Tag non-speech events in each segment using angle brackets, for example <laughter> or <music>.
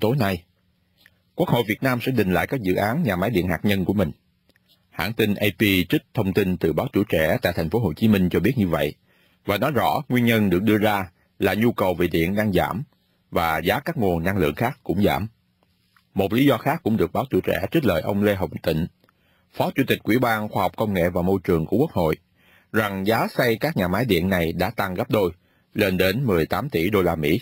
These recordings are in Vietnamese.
Tối nay, Quốc hội Việt Nam sẽ định lại các dự án nhà máy điện hạt nhân của mình. Hãng tin AP trích thông tin từ báo chủ trẻ tại thành phố Hồ Chí Minh cho biết như vậy và nói rõ nguyên nhân được đưa ra là nhu cầu về điện đang giảm và giá các nguồn năng lượng khác cũng giảm. Một lý do khác cũng được báo chủ trẻ trích lời ông Lê Hồng Tịnh, Phó Chủ tịch Ủy ban Khoa học Công nghệ và Môi trường của Quốc hội, rằng giá xây các nhà máy điện này đã tăng gấp đôi, lên đến 18 tỷ đô la Mỹ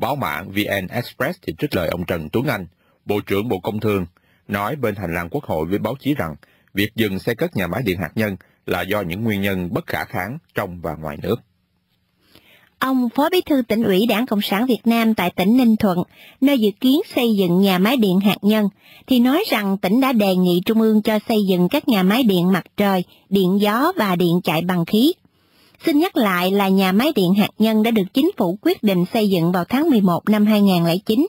Báo mạng VN Express thì trích lời ông Trần Tuấn Anh, Bộ trưởng Bộ Công Thương, nói bên hành lang quốc hội với báo chí rằng việc dừng xe cất nhà máy điện hạt nhân là do những nguyên nhân bất khả kháng trong và ngoài nước. Ông Phó Bí thư tỉnh ủy Đảng Cộng sản Việt Nam tại tỉnh Ninh Thuận, nơi dự kiến xây dựng nhà máy điện hạt nhân, thì nói rằng tỉnh đã đề nghị Trung ương cho xây dựng các nhà máy điện mặt trời, điện gió và điện chạy bằng khí. Xin nhắc lại là nhà máy điện hạt nhân đã được chính phủ quyết định xây dựng vào tháng 11 năm 2009.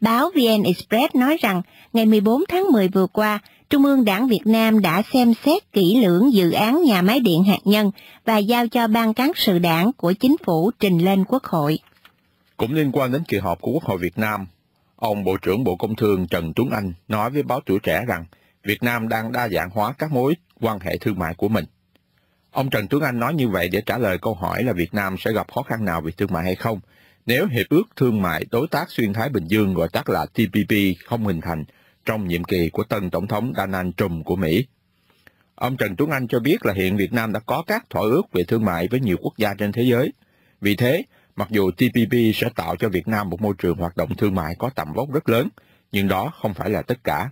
Báo VN Express nói rằng ngày 14 tháng 10 vừa qua, Trung ương Đảng Việt Nam đã xem xét kỹ lưỡng dự án nhà máy điện hạt nhân và giao cho Ban cán sự đảng của chính phủ trình lên Quốc hội. Cũng liên quan đến kỳ họp của Quốc hội Việt Nam, ông Bộ trưởng Bộ Công Thương Trần Tuấn Anh nói với báo tuổi trẻ rằng Việt Nam đang đa dạng hóa các mối quan hệ thương mại của mình. Ông Trần Tuấn Anh nói như vậy để trả lời câu hỏi là Việt Nam sẽ gặp khó khăn nào về thương mại hay không nếu Hiệp ước Thương mại Đối tác Xuyên Thái Bình Dương gọi tắt là TPP không hình thành trong nhiệm kỳ của tân Tổng thống Donald Trump của Mỹ. Ông Trần Tuấn Anh cho biết là hiện Việt Nam đã có các thỏa ước về thương mại với nhiều quốc gia trên thế giới. Vì thế, mặc dù TPP sẽ tạo cho Việt Nam một môi trường hoạt động thương mại có tầm vóc rất lớn, nhưng đó không phải là tất cả.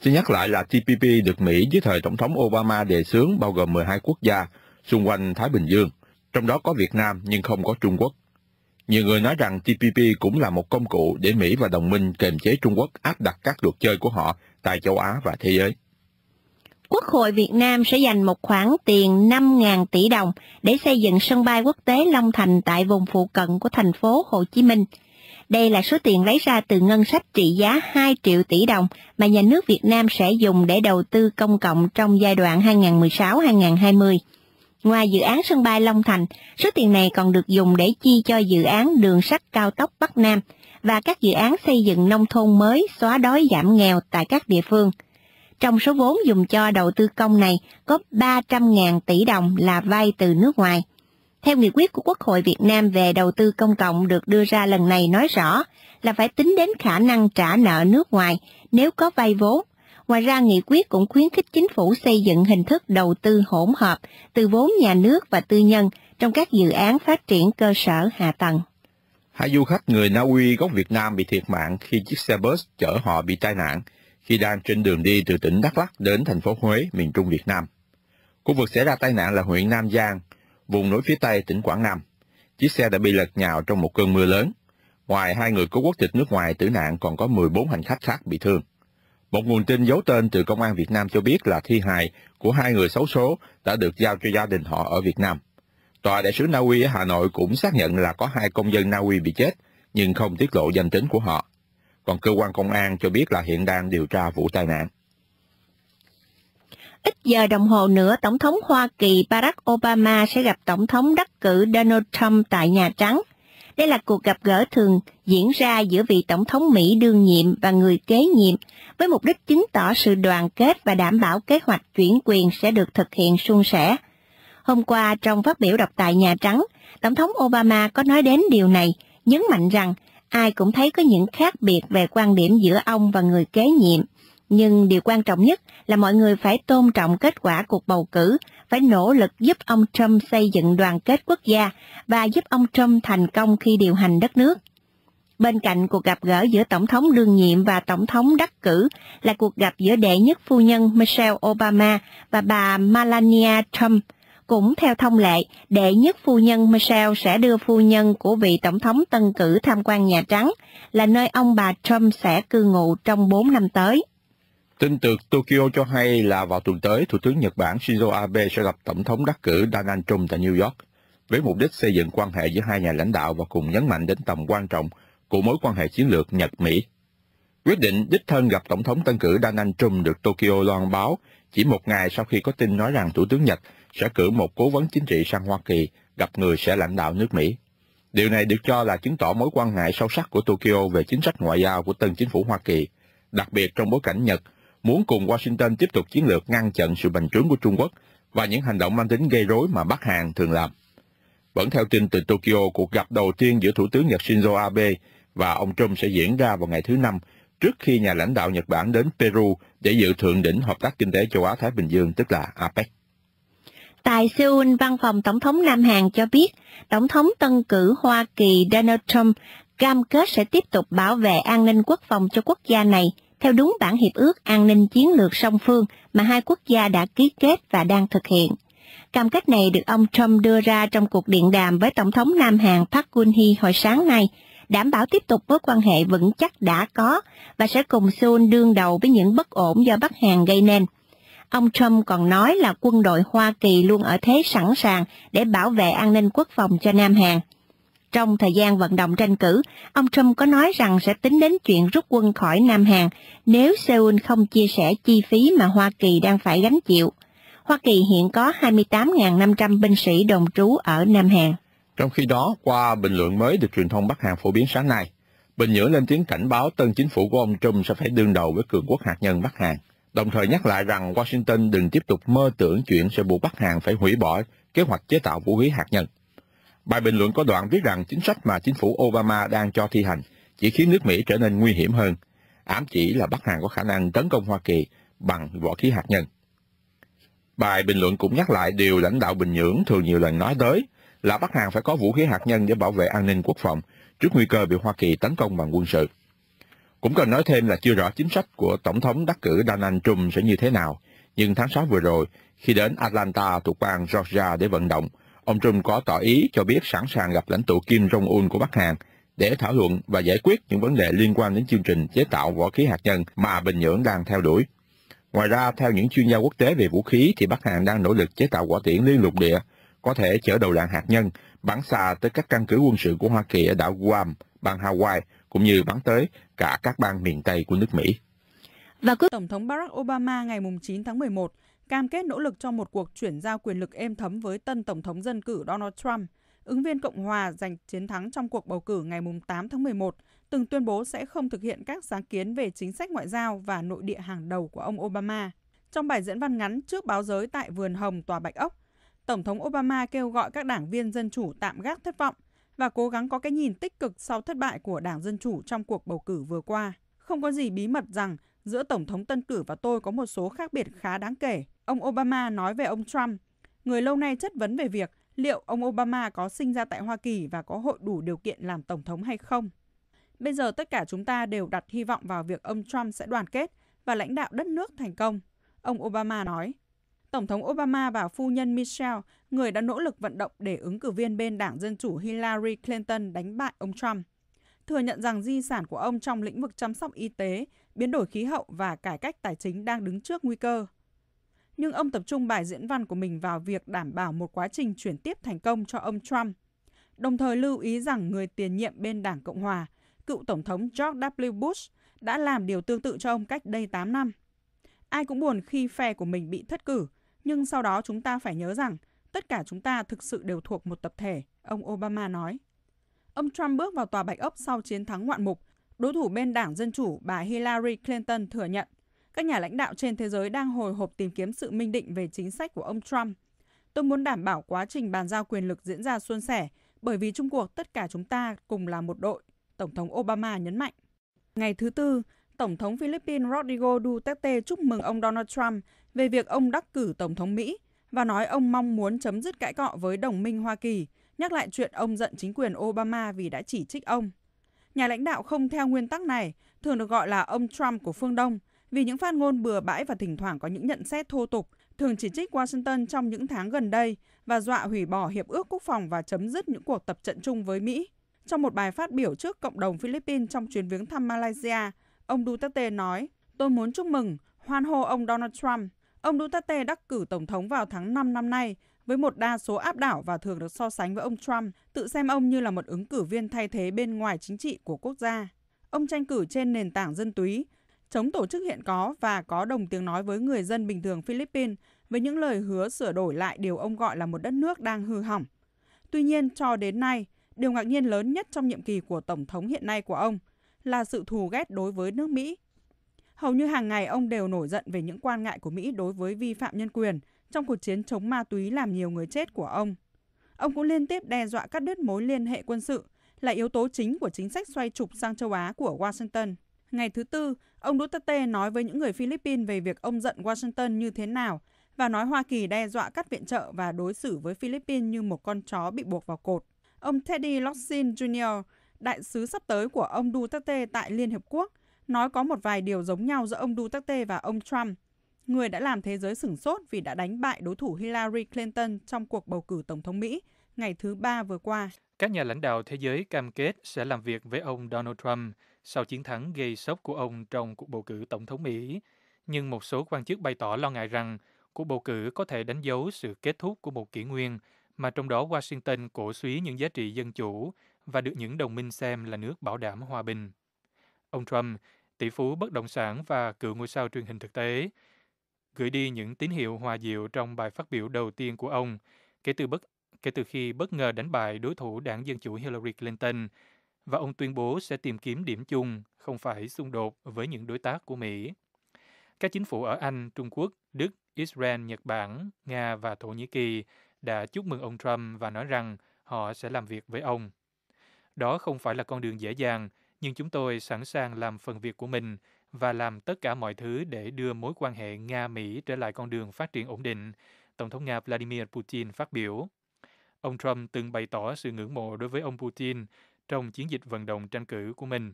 Xin nhắc lại là TPP được Mỹ dưới thời Tổng thống Obama đề xướng bao gồm 12 quốc gia xung quanh Thái Bình Dương, trong đó có Việt Nam nhưng không có Trung Quốc. Nhiều người nói rằng TPP cũng là một công cụ để Mỹ và đồng minh kềm chế Trung Quốc áp đặt các luật chơi của họ tại châu Á và thế giới. Quốc hội Việt Nam sẽ dành một khoản tiền 5.000 tỷ đồng để xây dựng sân bay quốc tế Long Thành tại vùng phụ cận của thành phố Hồ Chí Minh – đây là số tiền lấy ra từ ngân sách trị giá 2 triệu tỷ đồng mà nhà nước Việt Nam sẽ dùng để đầu tư công cộng trong giai đoạn 2016-2020. Ngoài dự án sân bay Long Thành, số tiền này còn được dùng để chi cho dự án đường sắt cao tốc Bắc Nam và các dự án xây dựng nông thôn mới xóa đói giảm nghèo tại các địa phương. Trong số vốn dùng cho đầu tư công này có 300.000 tỷ đồng là vay từ nước ngoài. Theo nghị quyết của Quốc hội Việt Nam về đầu tư công cộng được đưa ra lần này nói rõ là phải tính đến khả năng trả nợ nước ngoài nếu có vay vốn. Ngoài ra, nghị quyết cũng khuyến khích chính phủ xây dựng hình thức đầu tư hỗn hợp từ vốn nhà nước và tư nhân trong các dự án phát triển cơ sở hạ tầng. Hai du khách người Na Uy gốc Việt Nam bị thiệt mạng khi chiếc xe bus chở họ bị tai nạn khi đang trên đường đi từ tỉnh Đắk Lắk đến thành phố Huế, miền Trung Việt Nam. Khu vực xảy ra tai nạn là huyện Nam Giang, vùng núi phía Tây tỉnh Quảng Nam. Chiếc xe đã bị lật nhào trong một cơn mưa lớn. Ngoài hai người có quốc tịch nước ngoài tử nạn còn có 14 hành khách khác bị thương. Một nguồn tin giấu tên từ Công an Việt Nam cho biết là thi hài của hai người xấu số đã được giao cho gia đình họ ở Việt Nam. Tòa đại sứ Na Uy ở Hà Nội cũng xác nhận là có hai công dân Na Uy bị chết, nhưng không tiết lộ danh tính của họ. Còn cơ quan công an cho biết là hiện đang điều tra vụ tai nạn. Ít giờ đồng hồ nữa, Tổng thống Hoa Kỳ Barack Obama sẽ gặp Tổng thống đắc cử Donald Trump tại Nhà Trắng. Đây là cuộc gặp gỡ thường diễn ra giữa vị Tổng thống Mỹ đương nhiệm và người kế nhiệm với mục đích chứng tỏ sự đoàn kết và đảm bảo kế hoạch chuyển quyền sẽ được thực hiện suôn sẻ. Hôm qua trong phát biểu đọc tại Nhà Trắng, Tổng thống Obama có nói đến điều này, nhấn mạnh rằng ai cũng thấy có những khác biệt về quan điểm giữa ông và người kế nhiệm – nhưng điều quan trọng nhất là mọi người phải tôn trọng kết quả cuộc bầu cử, phải nỗ lực giúp ông Trump xây dựng đoàn kết quốc gia và giúp ông Trump thành công khi điều hành đất nước. Bên cạnh cuộc gặp gỡ giữa Tổng thống đương nhiệm và Tổng thống đắc cử là cuộc gặp giữa đệ nhất phu nhân Michelle Obama và bà Melania Trump. Cũng theo thông lệ, đệ nhất phu nhân Michelle sẽ đưa phu nhân của vị Tổng thống tân cử tham quan Nhà Trắng, là nơi ông bà Trump sẽ cư ngụ trong 4 năm tới. Tin từ Tokyo cho hay là vào tuần tới, Thủ tướng Nhật Bản Shinzo Abe sẽ gặp Tổng thống đắc cử Donald Trump tại New York với mục đích xây dựng quan hệ giữa hai nhà lãnh đạo và cùng nhấn mạnh đến tầm quan trọng của mối quan hệ chiến lược Nhật-Mỹ. Quyết định đích thân gặp Tổng thống tân cử Donald Trump được Tokyo loan báo chỉ một ngày sau khi có tin nói rằng Thủ tướng Nhật sẽ cử một cố vấn chính trị sang Hoa Kỳ gặp người sẽ lãnh đạo nước Mỹ. Điều này được cho là chứng tỏ mối quan ngại sâu sắc của Tokyo về chính sách ngoại giao của tân chính phủ Hoa Kỳ, đặc biệt trong bối cảnh Nhật – muốn cùng Washington tiếp tục chiến lược ngăn chặn sự bành trướng của Trung Quốc và những hành động mang tính gây rối mà Bắc Hàn thường làm. Vẫn theo tin từ Tokyo, cuộc gặp đầu tiên giữa Thủ tướng Nhật Shinzo Abe và ông Trump sẽ diễn ra vào ngày thứ Năm trước khi nhà lãnh đạo Nhật Bản đến Peru để dự thượng đỉnh Hợp tác Kinh tế Châu Á-Thái Bình Dương, tức là APEC. Tại Seoul, văn phòng Tổng thống Nam Hàn cho biết, Tổng thống tân cử Hoa Kỳ Donald Trump cam kết sẽ tiếp tục bảo vệ an ninh quốc phòng cho quốc gia này – theo đúng bản hiệp ước an ninh chiến lược song phương mà hai quốc gia đã ký kết và đang thực hiện. Cam kết này được ông Trump đưa ra trong cuộc điện đàm với Tổng thống Nam Hàn Park Geun-hye hồi sáng nay, đảm bảo tiếp tục mối quan hệ vững chắc đã có và sẽ cùng Seoul đương đầu với những bất ổn do Bắc Hàn gây nên. Ông Trump còn nói là quân đội Hoa Kỳ luôn ở thế sẵn sàng để bảo vệ an ninh quốc phòng cho Nam Hàn. Trong thời gian vận động tranh cử, ông Trump có nói rằng sẽ tính đến chuyện rút quân khỏi Nam Hàn nếu Seoul không chia sẻ chi phí mà Hoa Kỳ đang phải gánh chịu. Hoa Kỳ hiện có 28.500 binh sĩ đồn trú ở Nam Hàn. Trong khi đó, qua bình luận mới được truyền thông Bắc Hàn phổ biến sáng nay, Bình Nhưỡng lên tiếng cảnh báo tân chính phủ của ông Trump sẽ phải đương đầu với cường quốc hạt nhân Bắc Hàn, đồng thời nhắc lại rằng Washington đừng tiếp tục mơ tưởng chuyện sẽ buộc Bắc Hàn phải hủy bỏ kế hoạch chế tạo vũ khí hạt nhân. Bài bình luận có đoạn viết rằng chính sách mà chính phủ Obama đang cho thi hành chỉ khiến nước Mỹ trở nên nguy hiểm hơn, ám chỉ là Bắc Hàn có khả năng tấn công Hoa Kỳ bằng vũ khí hạt nhân. Bài bình luận cũng nhắc lại điều lãnh đạo Bình Nhưỡng thường nhiều lần nói tới là Bắc Hàn phải có vũ khí hạt nhân để bảo vệ an ninh quốc phòng trước nguy cơ bị Hoa Kỳ tấn công bằng quân sự. Cũng cần nói thêm là chưa rõ chính sách của Tổng thống đắc cử Donald Trump sẽ như thế nào, nhưng tháng 6 vừa rồi, khi đến Atlanta thuộc bang Georgia để vận động, ông Trump có tỏ ý cho biết sẵn sàng gặp lãnh tụ Kim Jong-un của Bắc Hàn để thảo luận và giải quyết những vấn đề liên quan đến chương trình chế tạo võ khí hạt nhân mà Bình Nhưỡng đang theo đuổi. Ngoài ra, theo những chuyên gia quốc tế về vũ khí thì Bắc Hàn đang nỗ lực chế tạo quả tiễn liên lục địa, có thể chở đầu đạn hạt nhân, bắn xa tới các căn cứ quân sự của Hoa Kỳ ở đảo Guam, bang Hawaii, cũng như bắn tới cả các bang miền Tây của nước Mỹ. Và cuối Tổng thống Barack Obama ngày 9 tháng 11 cam kết nỗ lực cho một cuộc chuyển giao quyền lực êm thấm với tân Tổng thống dân cử Donald Trump. Ứng viên Cộng Hòa giành chiến thắng trong cuộc bầu cử ngày 8 tháng 11 từng tuyên bố sẽ không thực hiện các sáng kiến về chính sách ngoại giao và nội địa hàng đầu của ông Obama. Trong bài diễn văn ngắn trước báo giới tại Vườn Hồng Tòa Bạch Ốc, Tổng thống Obama kêu gọi các đảng viên Dân Chủ tạm gác thất vọng và cố gắng có cái nhìn tích cực sau thất bại của Đảng Dân Chủ trong cuộc bầu cử vừa qua. Không có gì bí mật rằng giữa Tổng thống tân cử và tôi có một số khác biệt khá đáng kể ông Obama nói về ông Trump. Người lâu nay chất vấn về việc liệu ông Obama có sinh ra tại Hoa Kỳ và có hội đủ điều kiện làm tổng thống hay không. Bây giờ tất cả chúng ta đều đặt hy vọng vào việc ông Trump sẽ đoàn kết và lãnh đạo đất nước thành công, ông Obama nói. Tổng thống Obama và phu nhân Michelle, người đã nỗ lực vận động để ứng cử viên bên Đảng Dân Chủ Hillary Clinton đánh bại ông Trump, thừa nhận rằng di sản của ông trong lĩnh vực chăm sóc y tế, biến đổi khí hậu và cải cách tài chính đang đứng trước nguy cơ nhưng ông tập trung bài diễn văn của mình vào việc đảm bảo một quá trình chuyển tiếp thành công cho ông Trump. Đồng thời lưu ý rằng người tiền nhiệm bên Đảng Cộng hòa, cựu Tổng thống George W. Bush, đã làm điều tương tự cho ông cách đây 8 năm. Ai cũng buồn khi phe của mình bị thất cử, nhưng sau đó chúng ta phải nhớ rằng tất cả chúng ta thực sự đều thuộc một tập thể, ông Obama nói. Ông Trump bước vào tòa Bạch Ốc sau chiến thắng ngoạn mục. Đối thủ bên Đảng Dân Chủ, bà Hillary Clinton thừa nhận các nhà lãnh đạo trên thế giới đang hồi hộp tìm kiếm sự minh định về chính sách của ông Trump. Tôi muốn đảm bảo quá trình bàn giao quyền lực diễn ra suôn sẻ, bởi vì chung cuộc tất cả chúng ta cùng là một đội, Tổng thống Obama nhấn mạnh. Ngày thứ Tư, Tổng thống Philippines Rodrigo Duterte chúc mừng ông Donald Trump về việc ông đắc cử Tổng thống Mỹ và nói ông mong muốn chấm dứt cãi cọ với đồng minh Hoa Kỳ, nhắc lại chuyện ông giận chính quyền Obama vì đã chỉ trích ông. Nhà lãnh đạo không theo nguyên tắc này, thường được gọi là ông Trump của phương Đông, vì những phát ngôn bừa bãi và thỉnh thoảng có những nhận xét thô tục, thường chỉ trích Washington trong những tháng gần đây và dọa hủy bỏ hiệp ước quốc phòng và chấm dứt những cuộc tập trận chung với Mỹ. Trong một bài phát biểu trước cộng đồng Philippines trong chuyến viếng thăm Malaysia, ông Duterte nói, tôi muốn chúc mừng, hoan hô ông Donald Trump. Ông Duterte đắc cử Tổng thống vào tháng 5 năm nay với một đa số áp đảo và thường được so sánh với ông Trump, tự xem ông như là một ứng cử viên thay thế bên ngoài chính trị của quốc gia. Ông tranh cử trên nền tảng dân túy, chống tổ chức hiện có và có đồng tiếng nói với người dân bình thường Philippines với những lời hứa sửa đổi lại điều ông gọi là một đất nước đang hư hỏng. Tuy nhiên, cho đến nay, điều ngạc nhiên lớn nhất trong nhiệm kỳ của Tổng thống hiện nay của ông là sự thù ghét đối với nước Mỹ. Hầu như hàng ngày ông đều nổi giận về những quan ngại của Mỹ đối với vi phạm nhân quyền trong cuộc chiến chống ma túy làm nhiều người chết của ông. Ông cũng liên tiếp đe dọa cắt đứt mối liên hệ quân sự là yếu tố chính của chính sách xoay trục sang châu Á của Washington. Ngày thứ Tư, ông Duterte nói với những người Philippines về việc ông giận Washington như thế nào và nói Hoa Kỳ đe dọa cắt viện trợ và đối xử với Philippines như một con chó bị buộc vào cột. Ông Teddy Locsin Jr., đại sứ sắp tới của ông Duterte tại Liên Hiệp Quốc, nói có một vài điều giống nhau giữa ông Duterte và ông Trump, người đã làm thế giới sửng sốt vì đã đánh bại đối thủ Hillary Clinton trong cuộc bầu cử Tổng thống Mỹ ngày thứ ba vừa qua. Các nhà lãnh đạo thế giới cam kết sẽ làm việc với ông Donald Trump sau chiến thắng gây sốc của ông trong cuộc bầu cử tổng thống Mỹ, nhưng một số quan chức bày tỏ lo ngại rằng cuộc bầu cử có thể đánh dấu sự kết thúc của một kỷ nguyên mà trong đó Washington cổ suý những giá trị dân chủ và được những đồng minh xem là nước bảo đảm hòa bình. Ông Trump, tỷ phú bất động sản và cựu ngôi sao truyền hình thực tế, gửi đi những tín hiệu hòa diệu trong bài phát biểu đầu tiên của ông kể từ bất kể từ khi bất ngờ đánh bại đối thủ đảng Dân chủ Hillary Clinton và ông tuyên bố sẽ tìm kiếm điểm chung, không phải xung đột với những đối tác của Mỹ. Các chính phủ ở Anh, Trung Quốc, Đức, Israel, Nhật Bản, Nga và Thổ Nhĩ Kỳ đã chúc mừng ông Trump và nói rằng họ sẽ làm việc với ông. Đó không phải là con đường dễ dàng, nhưng chúng tôi sẵn sàng làm phần việc của mình và làm tất cả mọi thứ để đưa mối quan hệ Nga-Mỹ trở lại con đường phát triển ổn định, Tổng thống Nga Vladimir Putin phát biểu. Ông Trump từng bày tỏ sự ngưỡng mộ đối với ông Putin trong chiến dịch vận động tranh cử của mình.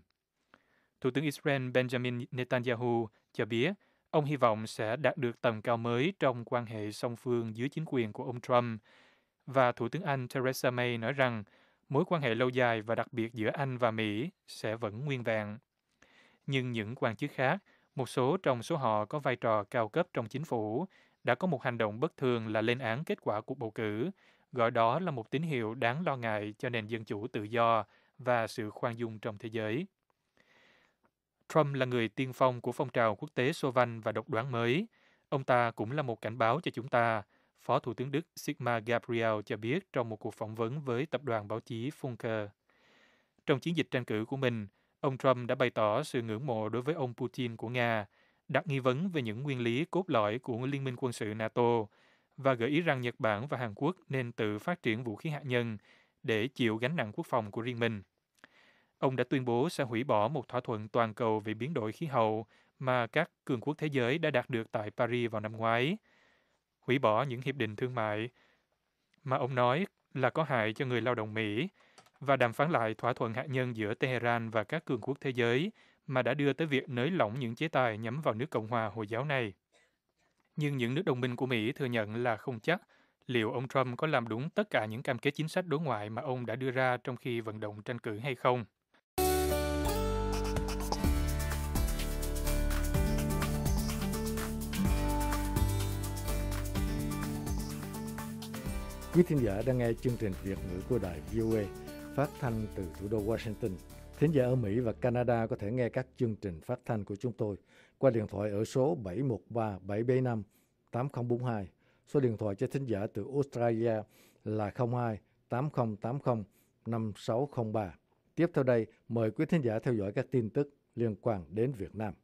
Thủ tướng Israel Benjamin Netanyahu cho biết ông hy vọng sẽ đạt được tầm cao mới trong quan hệ song phương dưới chính quyền của ông Trump. Và Thủ tướng Anh Theresa May nói rằng mối quan hệ lâu dài và đặc biệt giữa Anh và Mỹ sẽ vẫn nguyên vẹn. Nhưng những quan chức khác, một số trong số họ có vai trò cao cấp trong chính phủ, đã có một hành động bất thường là lên án kết quả cuộc bầu cử, gọi đó là một tín hiệu đáng lo ngại cho nền dân chủ tự do và sự khoan dung trong thế giới. Trump là người tiên phong của phong trào quốc tế sô văn và độc đoán mới. Ông ta cũng là một cảnh báo cho chúng ta, Phó Thủ tướng Đức Sigmar Gabriel cho biết trong một cuộc phỏng vấn với tập đoàn báo chí Funke. Trong chiến dịch tranh cử của mình, ông Trump đã bày tỏ sự ngưỡng mộ đối với ông Putin của Nga, đặt nghi vấn về những nguyên lý cốt lõi của Liên minh quân sự NATO và gợi ý rằng Nhật Bản và Hàn Quốc nên tự phát triển vũ khí hạt nhân để chịu gánh nặng quốc phòng của riêng mình ông đã tuyên bố sẽ hủy bỏ một thỏa thuận toàn cầu về biến đổi khí hậu mà các cường quốc thế giới đã đạt được tại Paris vào năm ngoái, hủy bỏ những hiệp định thương mại mà ông nói là có hại cho người lao động Mỹ và đàm phán lại thỏa thuận hạt nhân giữa Tehran và các cường quốc thế giới mà đã đưa tới việc nới lỏng những chế tài nhắm vào nước Cộng hòa Hồi giáo này. Nhưng những nước đồng minh của Mỹ thừa nhận là không chắc liệu ông Trump có làm đúng tất cả những cam kết chính sách đối ngoại mà ông đã đưa ra trong khi vận động tranh cử hay không. Quý thính giả đang nghe chương trình Việt ngữ của đài VOA phát thanh từ thủ đô Washington. Thính giả ở Mỹ và Canada có thể nghe các chương trình phát thanh của chúng tôi qua điện thoại ở số 713 775 8042. Số điện thoại cho thính giả từ Australia là 02 8080 5603. Tiếp theo đây, mời quý thính giả theo dõi các tin tức liên quan đến Việt Nam.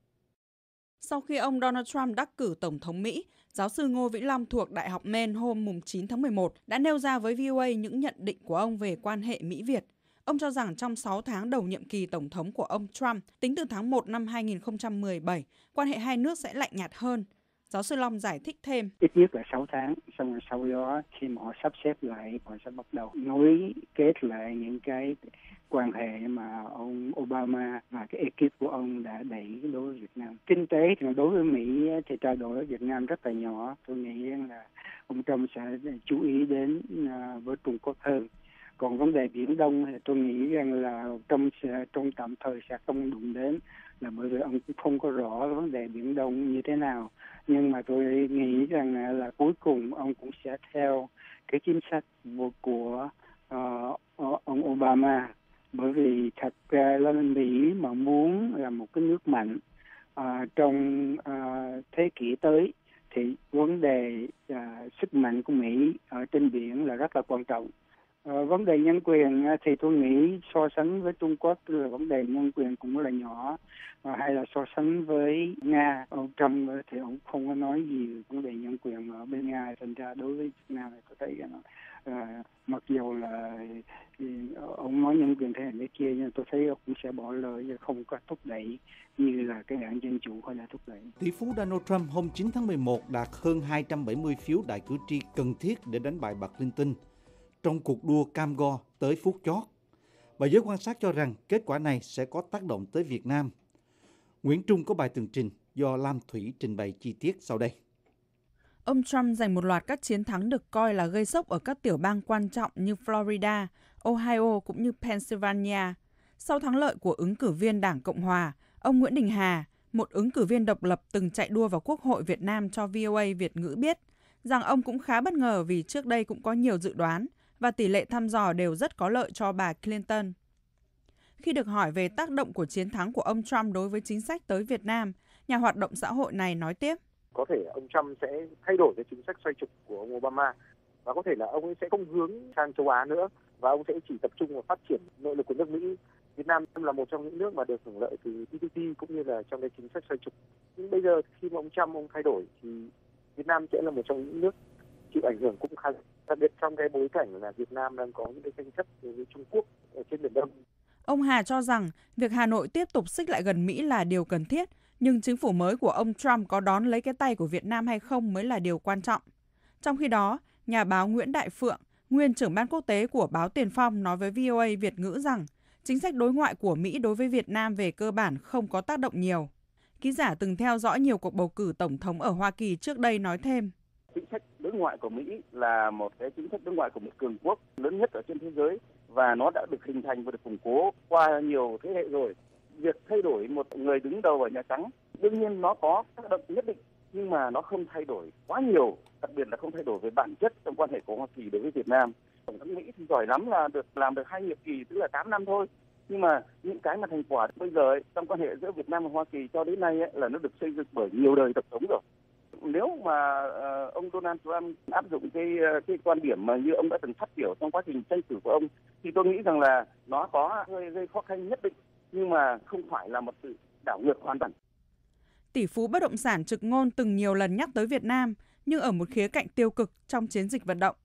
Sau khi ông Donald Trump đắc cử Tổng thống Mỹ, giáo sư Ngô Vĩnh Long thuộc Đại học Maine hôm 9 tháng 11 đã nêu ra với VOA những nhận định của ông về quan hệ Mỹ-Việt. Ông cho rằng trong 6 tháng đầu nhiệm kỳ Tổng thống của ông Trump, tính từ tháng 1 năm 2017, quan hệ hai nước sẽ lạnh nhạt hơn. Giáo sư Long giải thích thêm. Ít nhất là 6 tháng, xong rồi sau đó khi mà họ sắp xếp lại, họ sẽ bắt đầu nối kết lại những cái quan hệ mà ông Obama và cái ekip của ông đã đẩy đối với Việt Nam. Kinh tế thì đối với Mỹ thì trao đổi với Việt Nam rất là nhỏ. Tôi nghĩ là ông Trump sẽ chú ý đến à, với Trung Quốc hơn còn vấn đề biển đông thì tôi nghĩ rằng là trong trong tạm thời sẽ không đụng đến là bởi vì ông cũng không có rõ vấn đề biển đông như thế nào nhưng mà tôi nghĩ rằng là, cuối cùng ông cũng sẽ theo cái chính sách của, của uh, ông Obama bởi vì thật ra là Mỹ mà muốn là một cái nước mạnh à, trong à, thế kỷ tới thì vấn đề à, sức mạnh của Mỹ ở trên biển là rất là quan trọng Ờ, vấn đề nhân quyền thì tôi nghĩ so sánh với Trung Quốc là vấn đề nhân quyền cũng là nhỏ và ờ, hay là so sánh với Nga ông Trump thì ông không có nói gì về vấn đề nhân quyền ở bên Nga thành ra đối với Việt Nam thì có thấy là ờ, mặc dù là ừ, ông nói nhân quyền thế này thế kia nhưng tôi thấy ông cũng sẽ bỏ lỡ và không có thúc đẩy như là cái đảng Dân Chủ hay là thúc đẩy. Tỷ phú Donald Trump hôm 9 tháng 11 đạt hơn 270 phiếu đại cử tri cần thiết để đánh bại bà Clinton trong cuộc đua cam go tới phút chót và giới quan sát cho rằng kết quả này sẽ có tác động tới Việt Nam. Nguyễn Trung có bài tường trình do Lam Thủy trình bày chi tiết sau đây. Ông Trump giành một loạt các chiến thắng được coi là gây sốc ở các tiểu bang quan trọng như Florida, Ohio cũng như Pennsylvania. Sau thắng lợi của ứng cử viên Đảng Cộng Hòa, ông Nguyễn Đình Hà, một ứng cử viên độc lập từng chạy đua vào Quốc hội Việt Nam cho VOA Việt ngữ biết rằng ông cũng khá bất ngờ vì trước đây cũng có nhiều dự đoán – và tỷ lệ thăm dò đều rất có lợi cho bà Clinton. Khi được hỏi về tác động của chiến thắng của ông Trump đối với chính sách tới Việt Nam, nhà hoạt động xã hội này nói tiếp. Có thể ông Trump sẽ thay đổi cái chính sách xoay trục của ông Obama và có thể là ông ấy sẽ không hướng sang châu Á nữa và ông sẽ chỉ tập trung vào phát triển nội lực của nước Mỹ. Việt Nam là một trong những nước mà được hưởng lợi từ TPP cũng như là trong cái chính sách xoay trục. Nhưng bây giờ khi mà ông Trump ông thay đổi thì Việt Nam sẽ là một trong những nước chịu ảnh hưởng cũng khá đặc biệt trong cái bối cảnh là Việt Nam đang có những cái tranh chấp với Trung Quốc ở trên biển Đông. Ông Hà cho rằng việc Hà Nội tiếp tục xích lại gần Mỹ là điều cần thiết, nhưng chính phủ mới của ông Trump có đón lấy cái tay của Việt Nam hay không mới là điều quan trọng. Trong khi đó, nhà báo Nguyễn Đại Phượng, nguyên trưởng ban quốc tế của báo Tiền Phong nói với VOA Việt ngữ rằng chính sách đối ngoại của Mỹ đối với Việt Nam về cơ bản không có tác động nhiều. Ký giả từng theo dõi nhiều cuộc bầu cử tổng thống ở Hoa Kỳ trước đây nói thêm. Chính sách đối ngoại của Mỹ là một cái chính sách đối ngoại của một cường quốc lớn nhất ở trên thế giới và nó đã được hình thành và được củng cố qua nhiều thế hệ rồi. Việc thay đổi một người đứng đầu ở Nhà Trắng đương nhiên nó có tác động nhất định nhưng mà nó không thay đổi quá nhiều, đặc biệt là không thay đổi về bản chất trong quan hệ của Hoa Kỳ đối với Việt Nam. Tổng thống Mỹ thì giỏi lắm là được làm được hai nhiệm kỳ tức là 8 năm thôi. Nhưng mà những cái mà thành quả bây giờ ấy, trong quan hệ giữa Việt Nam và Hoa Kỳ cho đến nay ấy, là nó được xây dựng bởi nhiều đời tổng thống rồi nếu mà uh, ông Donald Trump áp dụng cái ờ, cái quan điểm mà như ông đã từng phát biểu trong quá trình tranh cử của ông thì tôi nghĩ rằng là nó có gây, gây khó khăn nhất định nhưng mà không phải là một sự đảo ngược hoàn toàn. Tỷ phú bất động sản trực ngôn từng nhiều lần nhắc tới Việt Nam nhưng ở một khía cạnh tiêu cực trong chiến dịch vận động.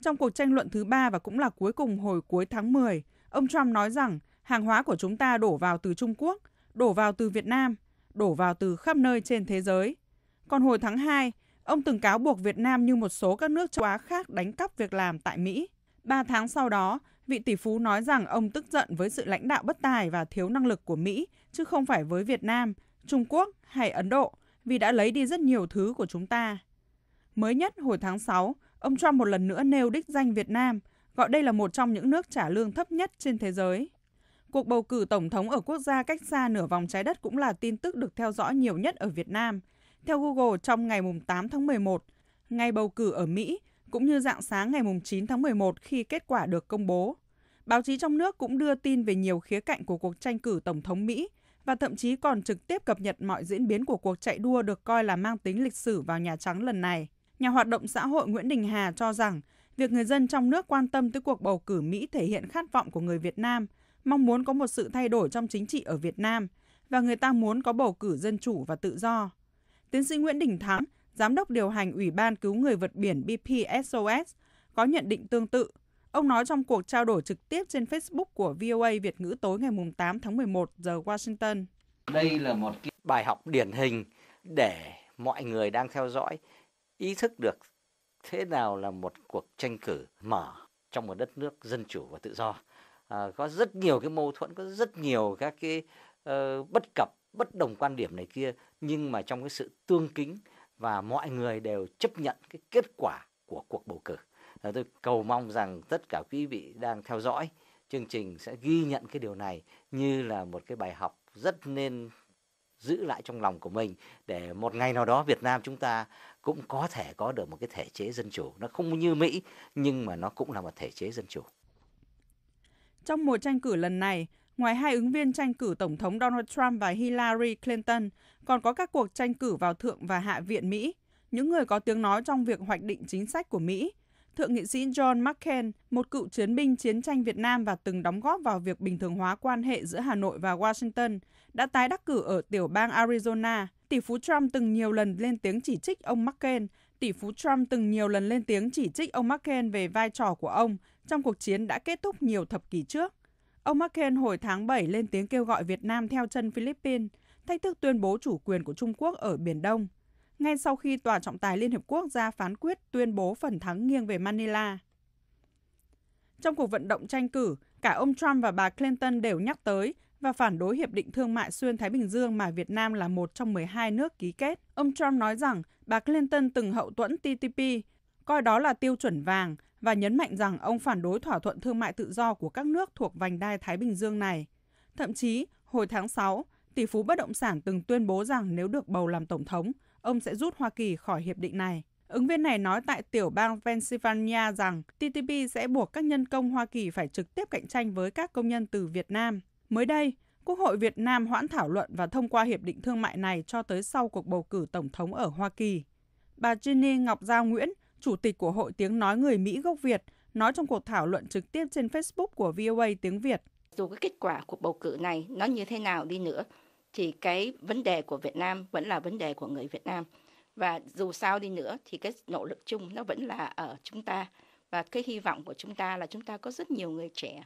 Trong cuộc tranh luận thứ ba và cũng là cuối cùng hồi cuối tháng 10, ông Trump nói rằng hàng hóa của chúng ta đổ vào từ Trung Quốc, đổ vào từ Việt Nam, đổ vào từ khắp nơi trên thế giới còn hồi tháng 2, ông từng cáo buộc Việt Nam như một số các nước châu Á khác đánh cắp việc làm tại Mỹ. Ba tháng sau đó, vị tỷ phú nói rằng ông tức giận với sự lãnh đạo bất tài và thiếu năng lực của Mỹ, chứ không phải với Việt Nam, Trung Quốc hay Ấn Độ, vì đã lấy đi rất nhiều thứ của chúng ta. Mới nhất hồi tháng 6, ông Trump một lần nữa nêu đích danh Việt Nam, gọi đây là một trong những nước trả lương thấp nhất trên thế giới. Cuộc bầu cử tổng thống ở quốc gia cách xa nửa vòng trái đất cũng là tin tức được theo dõi nhiều nhất ở Việt Nam – theo Google, trong ngày 8 tháng 11, ngày bầu cử ở Mỹ, cũng như dạng sáng ngày 9 tháng 11 khi kết quả được công bố. Báo chí trong nước cũng đưa tin về nhiều khía cạnh của cuộc tranh cử Tổng thống Mỹ và thậm chí còn trực tiếp cập nhật mọi diễn biến của cuộc chạy đua được coi là mang tính lịch sử vào Nhà Trắng lần này. Nhà hoạt động xã hội Nguyễn Đình Hà cho rằng việc người dân trong nước quan tâm tới cuộc bầu cử Mỹ thể hiện khát vọng của người Việt Nam, mong muốn có một sự thay đổi trong chính trị ở Việt Nam và người ta muốn có bầu cử dân chủ và tự do. Tiến sĩ Nguyễn Đình Thắng, Giám đốc điều hành Ủy ban Cứu người vượt biển BPSOS, có nhận định tương tự. Ông nói trong cuộc trao đổi trực tiếp trên Facebook của VOA Việt ngữ tối ngày 8 tháng 11 giờ Washington. Đây là một bài học điển hình để mọi người đang theo dõi ý thức được thế nào là một cuộc tranh cử mở trong một đất nước dân chủ và tự do. À, có rất nhiều cái mâu thuẫn, có rất nhiều các cái uh, bất cập, bất đồng quan điểm này kia nhưng mà trong cái sự tương kính và mọi người đều chấp nhận cái kết quả của cuộc bầu cử. Và tôi cầu mong rằng tất cả quý vị đang theo dõi chương trình sẽ ghi nhận cái điều này như là một cái bài học rất nên giữ lại trong lòng của mình để một ngày nào đó Việt Nam chúng ta cũng có thể có được một cái thể chế dân chủ. Nó không như Mỹ nhưng mà nó cũng là một thể chế dân chủ. Trong mùa tranh cử lần này, ngoài hai ứng viên tranh cử Tổng thống Donald Trump và Hillary Clinton, còn có các cuộc tranh cử vào Thượng và Hạ viện Mỹ. Những người có tiếng nói trong việc hoạch định chính sách của Mỹ, Thượng nghị sĩ John McCain, một cựu chiến binh chiến tranh Việt Nam và từng đóng góp vào việc bình thường hóa quan hệ giữa Hà Nội và Washington, đã tái đắc cử ở tiểu bang Arizona. Tỷ phú Trump từng nhiều lần lên tiếng chỉ trích ông McCain. Tỷ phú Trump từng nhiều lần lên tiếng chỉ trích ông McCain về vai trò của ông trong cuộc chiến đã kết thúc nhiều thập kỷ trước. Ông Merkel hồi tháng 7 lên tiếng kêu gọi Việt Nam theo chân Philippines, thách thức tuyên bố chủ quyền của Trung Quốc ở Biển Đông, ngay sau khi Tòa trọng tài Liên Hiệp Quốc ra phán quyết tuyên bố phần thắng nghiêng về Manila. Trong cuộc vận động tranh cử, cả ông Trump và bà Clinton đều nhắc tới và phản đối Hiệp định Thương mại Xuyên Thái Bình Dương mà Việt Nam là một trong 12 nước ký kết. Ông Trump nói rằng bà Clinton từng hậu thuẫn TTP, coi đó là tiêu chuẩn vàng và nhấn mạnh rằng ông phản đối thỏa thuận thương mại tự do của các nước thuộc vành đai Thái Bình Dương này. Thậm chí, hồi tháng 6, tỷ phú bất động sản từng tuyên bố rằng nếu được bầu làm tổng thống, ông sẽ rút Hoa Kỳ khỏi hiệp định này. Ứng viên này nói tại tiểu bang Pennsylvania rằng TTP sẽ buộc các nhân công Hoa Kỳ phải trực tiếp cạnh tranh với các công nhân từ Việt Nam. Mới đây, Quốc hội Việt Nam hoãn thảo luận và thông qua hiệp định thương mại này cho tới sau cuộc bầu cử tổng thống ở Hoa Kỳ. Bà Ginny Ngọc Giao Nguyễn, Chủ tịch của Hội Tiếng Nói Người Mỹ gốc Việt, nói trong cuộc thảo luận trực tiếp trên Facebook của VOA Tiếng Việt. Dù cái kết quả cuộc bầu cử này nó như thế nào đi nữa, thì cái vấn đề của Việt Nam vẫn là vấn đề của người Việt Nam. Và dù sao đi nữa thì cái nỗ lực chung nó vẫn là ở chúng ta. Và cái hy vọng của chúng ta là chúng ta có rất nhiều người trẻ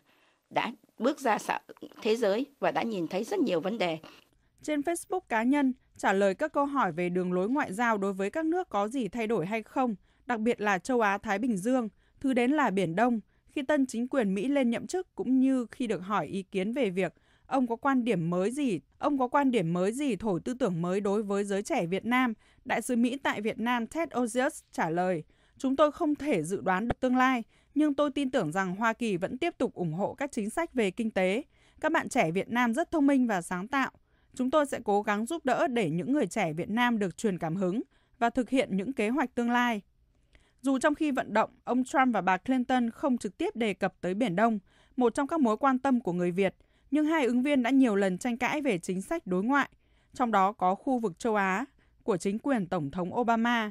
đã bước ra xã thế giới và đã nhìn thấy rất nhiều vấn đề. Trên Facebook cá nhân, trả lời các câu hỏi về đường lối ngoại giao đối với các nước có gì thay đổi hay không – đặc biệt là châu Á-Thái Bình Dương, thứ đến là Biển Đông, khi tân chính quyền Mỹ lên nhậm chức cũng như khi được hỏi ý kiến về việc ông có quan điểm mới gì, ông có quan điểm mới gì thổi tư tưởng mới đối với giới trẻ Việt Nam, đại sứ Mỹ tại Việt Nam Ted Osius trả lời, chúng tôi không thể dự đoán được tương lai, nhưng tôi tin tưởng rằng Hoa Kỳ vẫn tiếp tục ủng hộ các chính sách về kinh tế. Các bạn trẻ Việt Nam rất thông minh và sáng tạo. Chúng tôi sẽ cố gắng giúp đỡ để những người trẻ Việt Nam được truyền cảm hứng và thực hiện những kế hoạch tương lai. Dù trong khi vận động, ông Trump và bà Clinton không trực tiếp đề cập tới Biển Đông, một trong các mối quan tâm của người Việt, nhưng hai ứng viên đã nhiều lần tranh cãi về chính sách đối ngoại, trong đó có khu vực châu Á của chính quyền Tổng thống Obama.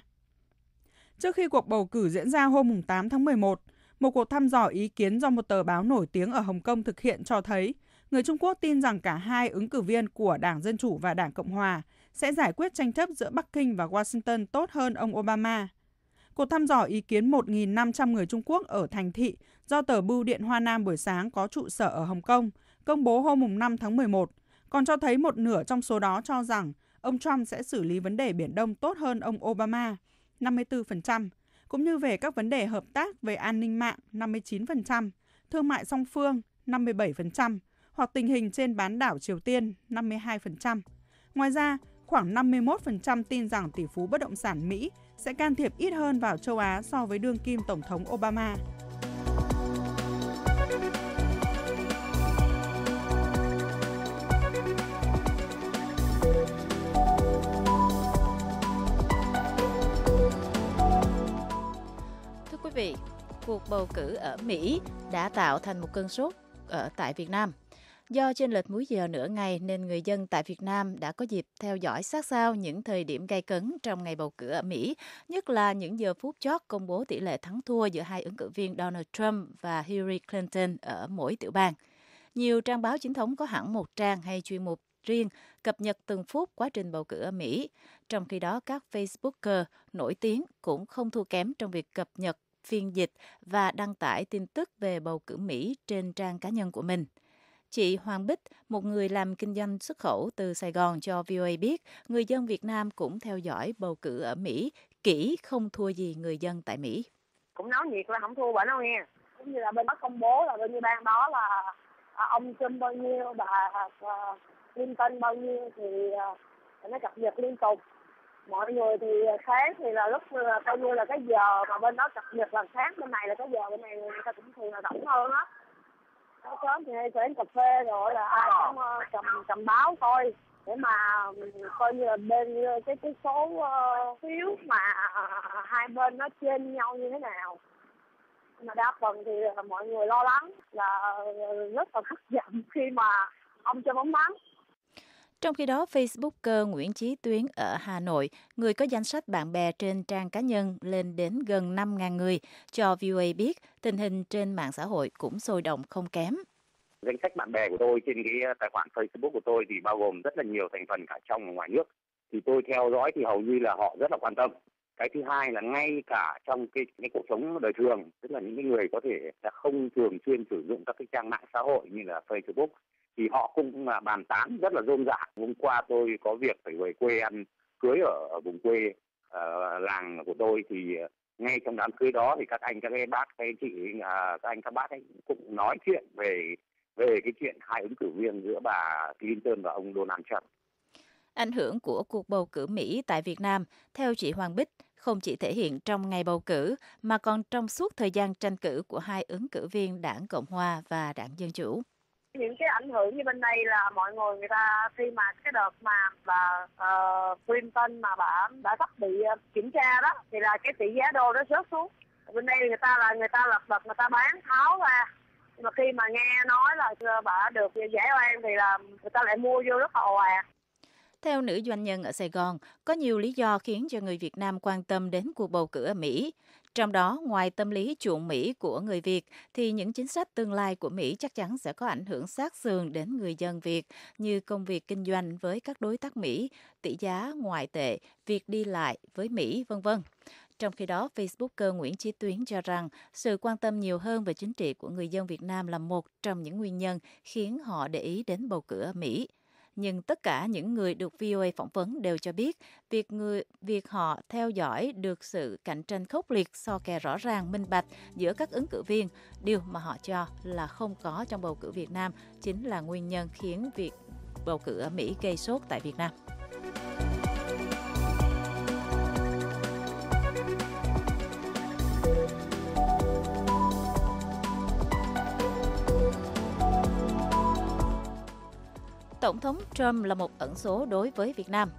Trước khi cuộc bầu cử diễn ra hôm 8 tháng 11, một cuộc thăm dò ý kiến do một tờ báo nổi tiếng ở Hồng Kông thực hiện cho thấy người Trung Quốc tin rằng cả hai ứng cử viên của Đảng Dân Chủ và Đảng Cộng Hòa sẽ giải quyết tranh chấp giữa Bắc Kinh và Washington tốt hơn ông Obama. Cuộc thăm dò ý kiến 1.500 người Trung Quốc ở thành thị do tờ Bưu điện Hoa Nam buổi sáng có trụ sở ở Hồng Kông, công bố hôm 5 tháng 11, còn cho thấy một nửa trong số đó cho rằng ông Trump sẽ xử lý vấn đề Biển Đông tốt hơn ông Obama, 54%, cũng như về các vấn đề hợp tác về an ninh mạng, 59%, thương mại song phương, 57%, hoặc tình hình trên bán đảo Triều Tiên, 52%. Ngoài ra, khoảng 51% tin rằng tỷ phú bất động sản Mỹ sẽ can thiệp ít hơn vào châu Á so với đương kim Tổng thống Obama. Thưa quý vị, cuộc bầu cử ở Mỹ đã tạo thành một cơn sốt ở tại Việt Nam. Do trên lệch múi giờ nửa ngày nên người dân tại Việt Nam đã có dịp theo dõi sát sao những thời điểm gay cấn trong ngày bầu cử ở Mỹ, nhất là những giờ phút chót công bố tỷ lệ thắng thua giữa hai ứng cử viên Donald Trump và Hillary Clinton ở mỗi tiểu bang. Nhiều trang báo chính thống có hẳn một trang hay chuyên mục riêng cập nhật từng phút quá trình bầu cử ở Mỹ. Trong khi đó, các Facebooker nổi tiếng cũng không thua kém trong việc cập nhật phiên dịch và đăng tải tin tức về bầu cử Mỹ trên trang cá nhân của mình. Chị Hoàng Bích, một người làm kinh doanh xuất khẩu từ Sài Gòn cho VOA biết, người dân Việt Nam cũng theo dõi bầu cử ở Mỹ, kỹ không thua gì người dân tại Mỹ. Cũng náo nhiệt là không thua bà đâu nghe. Cũng như là bên đó công bố là bao nhiêu bang đó là à, ông Trump bao nhiêu, bà à, à, Clinton bao nhiêu thì nó cập nhật liên tục mọi người thì sáng thì là lúc coi như là cái giờ mà bên đó cập nhật là sáng bên này là cái giờ bên này người ta cũng thường là rộng hơn á sáng sớm thì hay đến cà phê rồi là ai cũng ờ, cầm cầm báo thôi để mà coi như là bên ờ, cái cái số uh, phiếu mà hai bên nó trên nhau như thế nào mà đa phần thì mọi người lo lắng là rất là <laughs> thất vọng khi mà ông cho bóng bán trong khi đó, Facebooker Nguyễn Chí Tuyến ở Hà Nội, người có danh sách bạn bè trên trang cá nhân lên đến gần 5.000 người, cho VOA biết tình hình trên mạng xã hội cũng sôi động không kém. Danh sách bạn bè của tôi trên cái ờ, tài khoản Facebook của tôi thì bao gồm rất là nhiều thành phần cả trong và ngoài nước. Thì tôi theo dõi thì hầu như là họ rất là quan tâm cái thứ hai là ngay cả trong cái, cái cuộc sống đời thường tức là những người có thể là không thường xuyên sử dụng các cái trang mạng xã hội như là Facebook thì họ cũng à, bàn tán rất là rôm rả. Hôm qua tôi có việc phải về quê ăn cưới ở, ở vùng quê ở ờ, làng của tôi thì à, ngay trong đám cưới đó thì các anh các em bác các anh chị à, các anh các bác ấy cũng nói chuyện về về cái chuyện hai ứng cử viên giữa bà Clinton và ông Donald Trump. Ảnh hưởng của cuộc bầu cử Mỹ tại Việt Nam, theo chị Hoàng Bích, không chỉ thể hiện trong ngày bầu cử mà còn trong suốt thời gian tranh cử của hai ứng cử viên Đảng Cộng hòa và Đảng Dân chủ những cái ảnh hưởng như bên đây là mọi người người ta khi mà cái đợt mà là uh, ờ, Clinton mà bà đã sắp bị ờ, kiểm tra đó thì là cái tỷ giá đô nó rớt xuống bên đây người ta là người ta lập đợt người ta bán tháo ra mà khi mà nghe nói là ờ, bà được giải oan thì là người ta lại mua vô rất là ồ à. Theo nữ doanh nhân ở Sài Gòn, có nhiều lý do khiến cho người Việt Nam quan tâm đến cuộc bầu cử ở Mỹ. Trong đó, ngoài tâm lý chuộng Mỹ của người Việt, thì những chính sách tương lai của Mỹ chắc chắn sẽ có ảnh hưởng sát sườn đến người dân Việt như công việc kinh doanh với các đối tác Mỹ, tỷ giá ngoại tệ, việc đi lại với Mỹ, vân vân. Trong khi đó, Facebooker Nguyễn Chí Tuyến cho rằng sự quan tâm nhiều hơn về chính trị của người dân Việt Nam là một trong những nguyên nhân khiến họ để ý đến bầu cử ở Mỹ nhưng tất cả những người được VOA phỏng vấn đều cho biết việc người việc họ theo dõi được sự cạnh tranh khốc liệt so kè rõ ràng minh bạch giữa các ứng cử viên, điều mà họ cho là không có trong bầu cử Việt Nam chính là nguyên nhân khiến việc bầu cử ở Mỹ gây sốt tại Việt Nam. Tổng thống Trump là một ẩn số đối với Việt Nam.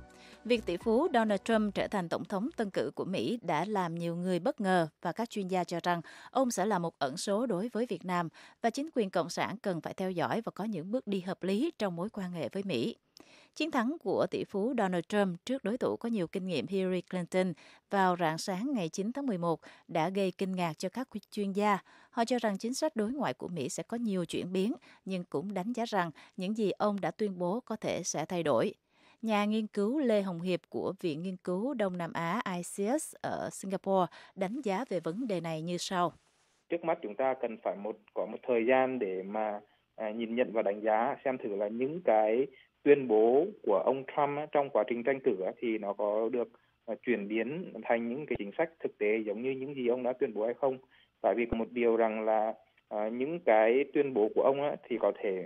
Việc tỷ phú Donald Trump trở thành tổng thống tân cử của Mỹ đã làm nhiều người bất ngờ và các chuyên gia cho rằng ông sẽ là một ẩn số đối với Việt Nam và chính quyền cộng sản cần phải theo dõi và có những bước đi hợp lý trong mối quan hệ với Mỹ. Chiến thắng của tỷ phú Donald Trump trước đối thủ có nhiều kinh nghiệm Hillary Clinton vào rạng sáng ngày 9 tháng 11 đã gây kinh ngạc cho các chuyên gia. Họ cho rằng chính sách đối ngoại của Mỹ sẽ có nhiều chuyển biến, nhưng cũng đánh giá rằng những gì ông đã tuyên bố có thể sẽ thay đổi nhà nghiên cứu Lê Hồng Hiệp của Viện Nghiên cứu Đông Nam Á ICS ở Singapore đánh giá về vấn đề này như sau. Trước mắt chúng ta cần phải một có một thời gian để mà à, nhìn nhận và đánh giá xem thử là những cái tuyên bố của ông Trump trong quá trình tranh cử thì nó có được à, chuyển biến thành những cái chính sách thực tế giống như những gì ông đã tuyên bố hay không tại vì một điều rằng là à, những cái tuyên bố của ông thì có thể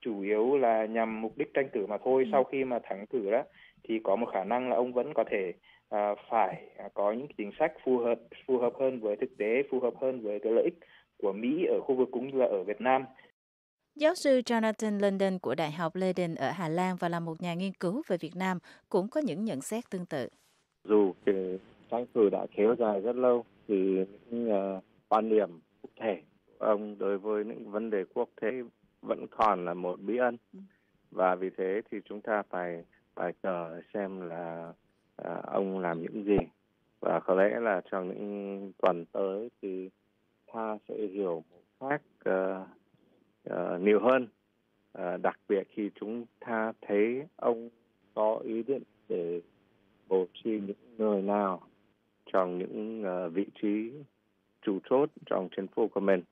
chủ yếu là nhằm mục đích tranh cử mà thôi ừ. sau khi mà thắng cử đó thì có một khả năng là ông vẫn có thể à, phải có những chính sách phù hợp phù hợp hơn với thực tế phù hợp hơn với cái lợi ích của Mỹ ở khu vực cũng như là ở Việt Nam Giáo sư Jonathan London của Đại học Leiden ở Hà Lan và là một nhà nghiên cứu về Việt Nam cũng có những nhận xét tương tự. Dù cái tranh cử đã kéo dài rất lâu thì những uh, quan điểm cụ thể của ông đối với những vấn đề quốc tế vẫn còn là một bí ẩn ừ. và vì thế thì chúng ta phải phải chờ xem là à, ông làm những gì và có lẽ là trong những tuần tới thì ta sẽ hiểu một cách uh, uh, nhiều hơn uh, đặc biệt khi chúng ta thấy ông có ý định để bổ trí những người nào trong những uh, vị trí chủ chốt trong chính phủ của mình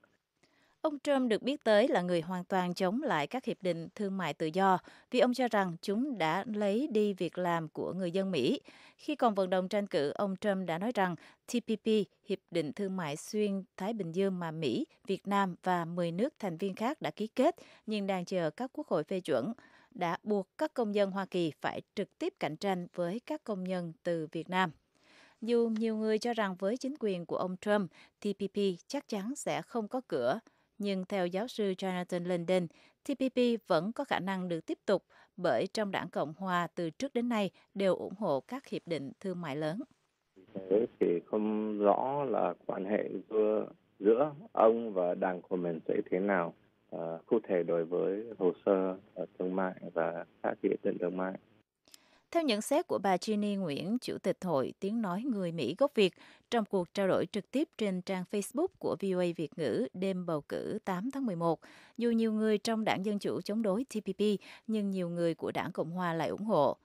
Ông Trump được biết tới là người hoàn toàn chống lại các hiệp định thương mại tự do vì ông cho rằng chúng đã lấy đi việc làm của người dân Mỹ. Khi còn vận động tranh cử, ông Trump đã nói rằng TPP, Hiệp định Thương mại Xuyên Thái Bình Dương mà Mỹ, Việt Nam và 10 nước thành viên khác đã ký kết nhưng đang chờ các quốc hội phê chuẩn, đã buộc các công dân Hoa Kỳ phải trực tiếp cạnh tranh với các công nhân từ Việt Nam. Dù nhiều người cho rằng với chính quyền của ông Trump, TPP chắc chắn sẽ không có cửa, nhưng theo giáo sư Jonathan Linden, TPP vẫn có khả năng được tiếp tục bởi trong đảng Cộng Hòa từ trước đến nay đều ủng hộ các hiệp định thương mại lớn. thì không rõ là quan hệ giữa, giữa ông và đảng của mình sẽ thế nào uh, cụ thể đối với hồ sơ ờ, thương mại và các hiệp định thương mại. Theo nhận xét của bà Ginny Nguyễn, Chủ tịch Hội Tiếng Nói Người Mỹ gốc Việt, trong cuộc trao đổi trực tiếp trên trang Facebook của VOA Việt ngữ đêm bầu cử 8 tháng 11, dù nhiều người trong đảng Dân Chủ chống đối TPP, nhưng nhiều người của đảng Cộng Hòa lại ủng hộ.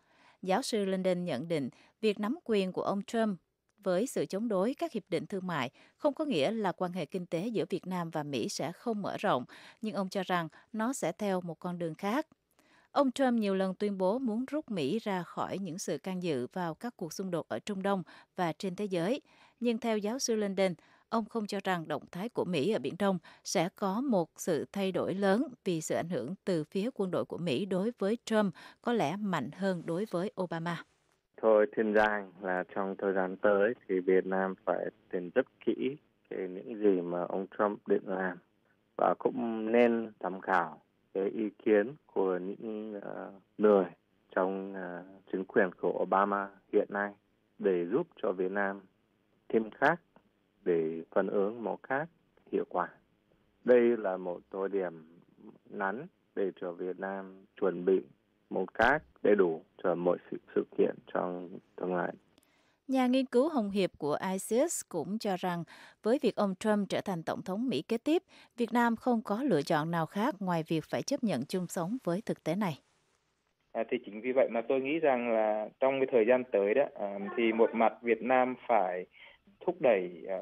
Giáo sư London nhận định, việc nắm quyền của ông Trump với sự chống đối các hiệp định thương mại không có nghĩa là quan hệ kinh tế giữa Việt Nam và Mỹ sẽ không mở rộng, nhưng ông cho rằng nó sẽ theo một con đường khác. Ông Trump nhiều lần tuyên bố muốn rút Mỹ ra khỏi những sự can dự vào các cuộc xung đột ở Trung Đông và trên thế giới. Nhưng theo giáo sư London, ông không cho rằng động thái của Mỹ ở Biển Đông sẽ có một sự thay đổi lớn vì sự ảnh hưởng từ phía quân đội của Mỹ đối với Trump có lẽ mạnh hơn đối với Obama. Thôi thiên giang là trong thời gian tới thì Việt Nam phải tìm rất kỹ cái những gì mà ông Trump định làm và cũng nên tham khảo cái ý kiến của những à, người trong à, chính quyền của Obama hiện nay để giúp cho Việt Nam thêm khác để phân ứng một khác hiệu quả. Đây là một thời điểm nắn để cho Việt Nam chuẩn bị một cách đầy đủ cho mọi sự sự kiện trong tương lai. Nhà nghiên cứu Hồng Hiệp của ISIS cũng cho rằng, với việc ông Trump trở thành tổng thống Mỹ kế tiếp, Việt Nam không có lựa chọn nào khác ngoài việc phải chấp nhận chung sống với thực tế này. À, thì chính vì vậy mà tôi nghĩ rằng là trong cái thời gian tới đó à, thì một mặt Việt Nam phải thúc đẩy à,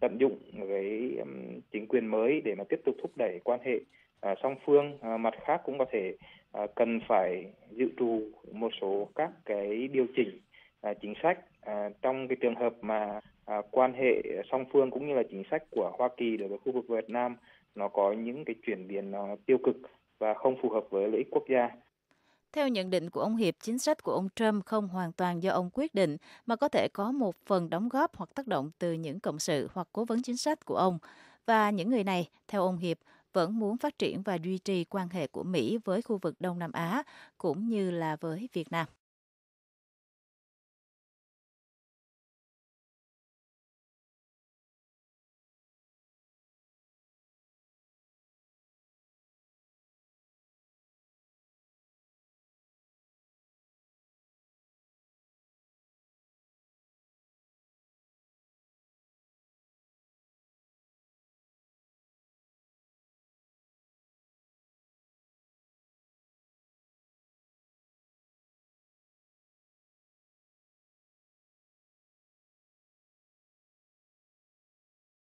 tận dụng cái um, chính quyền mới để mà tiếp tục thúc đẩy quan hệ à, song phương à, mặt khác cũng có thể à, cần phải dự trù một số các cái điều chỉnh à, chính sách À, trong cái trường hợp mà à, quan hệ song phương cũng như là chính sách của Hoa Kỳ đối với khu vực Việt Nam nó có những cái chuyển biến nó à, tiêu cực và không phù hợp với lợi ích quốc gia. Theo nhận định của ông Hiệp, chính sách của ông Trump không hoàn toàn do ông quyết định mà có thể có một phần đóng góp hoặc tác động từ những cộng sự hoặc cố vấn chính sách của ông. Và những người này, theo ông Hiệp, vẫn muốn phát triển và duy trì quan hệ của Mỹ với khu vực Đông Nam Á cũng như là với Việt Nam.